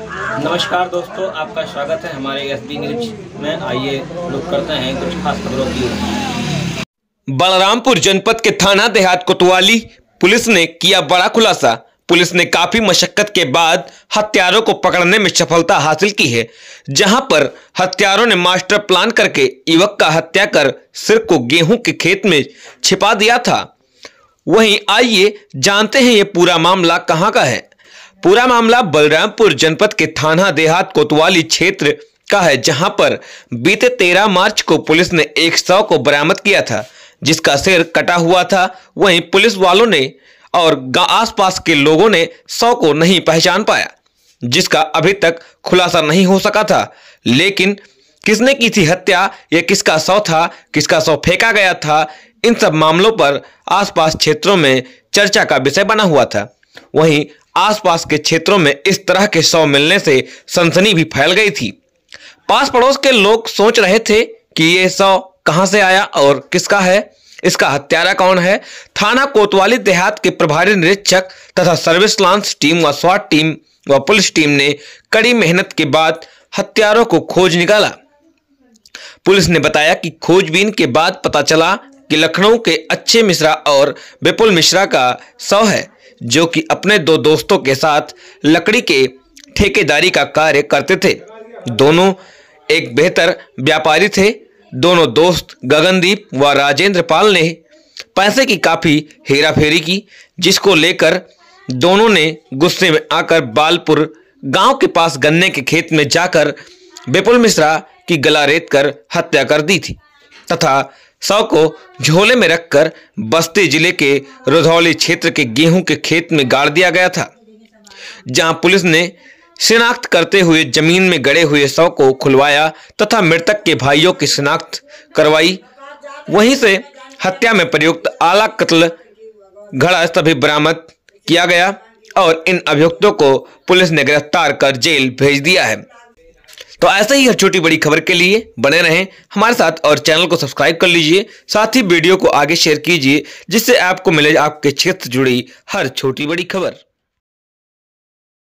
नमस्कार दोस्तों आपका स्वागत है हमारे एस बी न्यूज में आइए लुक करते हैं कुछ खास खबरों की बलरामपुर जनपद के थाना देहात कोतवाली पुलिस ने किया बड़ा खुलासा पुलिस ने काफी मशक्कत के बाद हत्यारों को पकड़ने में सफलता हासिल की है जहां पर हत्यारों ने मास्टर प्लान करके युवक का हत्या कर सिर को गेहूं के खेत में छिपा दिया था वहीं आइए जानते हैं ये पूरा मामला कहां का है पूरा मामला बलरामपुर जनपद के थाना देहात कोतवाली क्षेत्र का है जहां पर बीते तेरह मार्च को पुलिस ने एक शव को बरामद किया था जिसका सिर कटा हुआ था वहीं पुलिस वालों ने और आसपास के लोगों ने शव को नहीं पहचान पाया जिसका अभी तक खुलासा नहीं हो सका था लेकिन किसने की थी हत्या या किसका शव था किसका शव फेंका गया था इन सब मामलों पर आसपास क्षेत्रों में चर्चा का विषय बना हुआ था वहीं आसपास के क्षेत्रों में इस तरह के शव मिलने से सनसनी भी फैल गई थी पास पड़ोस के लोग सोच रहे थे कि ये शव कहां से आया और किसका है इसका हत्यारा कौन है थाना कोतवाली देहात के प्रभारी निरीक्षक तथा सर्विस लांस टीम व स्वाट टीम व पुलिस टीम ने कड़ी मेहनत के बाद हत्यारों को खोज निकाला पुलिस ने बताया कि खोजबीन के बाद पता चला कि लखनऊ के अच्छे मिश्रा और विपुल मिश्रा का शव है जो कि अपने दो दोस्तों के साथ लकड़ी के ठेकेदारी का कार्य करते थे दोनों एक बेहतर व्यापारी थे दोनों दोस्त गगनदीप व राजेंद्र पाल ने पैसे की काफ़ी हेरा फेरी की जिसको लेकर दोनों ने गुस्से में आकर बालपुर गांव के पास गन्ने के खेत में जाकर विपुल मिश्रा की गला रेत कर हत्या कर दी थी तथा शव को झोले में रखकर बस्ती जिले के रुधौली क्षेत्र के गेहूं के खेत में गाड़ दिया गया था जहां पुलिस ने शिनाख्त करते हुए जमीन में गड़े हुए शव को खुलवाया तथा मृतक के भाइयों की शिनाख्त करवाई वहीं से हत्या में प्रयुक्त आला कत्ल घड़ा सभी बरामद किया गया और इन अभियुक्तों को पुलिस ने गिरफ्तार कर जेल भेज दिया है तो ऐसे ही हर छोटी बड़ी खबर के लिए बने रहें हमारे साथ और चैनल को सब्सक्राइब कर लीजिए साथ ही वीडियो को आगे शेयर कीजिए जिससे आपको मिले आपके क्षेत्र जुड़ी हर छोटी बड़ी खबर